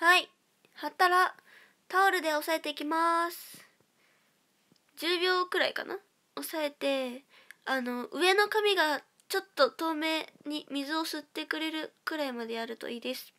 はい貼ったらタオルで押さえていきます10秒くらいかな押さえてあの上の紙がちょっと透明に水を吸ってくれるくらいまでやるといいです